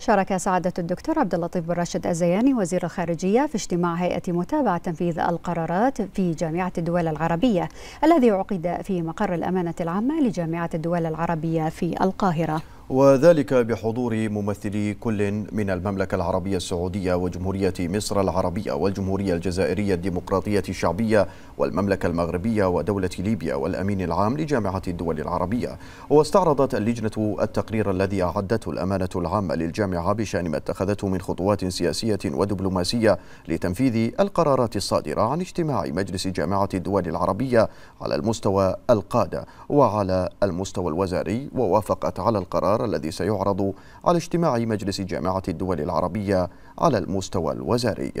شارك سعادة الدكتور عبد اللطيف بن راشد الزياني وزير الخارجية في اجتماع هيئة متابعة تنفيذ القرارات في جامعة الدول العربية الذي عقد في مقر الأمانة العامة لجامعة الدول العربية في القاهرة وذلك بحضور ممثلي كل من المملكة العربية السعودية وجمهورية مصر العربية والجمهورية الجزائرية الديمقراطية الشعبية والمملكة المغربية ودولة ليبيا والأمين العام لجامعة الدول العربية واستعرضت اللجنة التقرير الذي أعدته الأمانة العامة للجامعة بشأن ما اتخذته من خطوات سياسية ودبلوماسية لتنفيذ القرارات الصادرة عن اجتماع مجلس جامعة الدول العربية على المستوى القادة وعلى المستوى الوزاري ووافقت على القرار القرار الذي سيعرض على اجتماع مجلس جامعة الدول العربية على المستوى الوزاري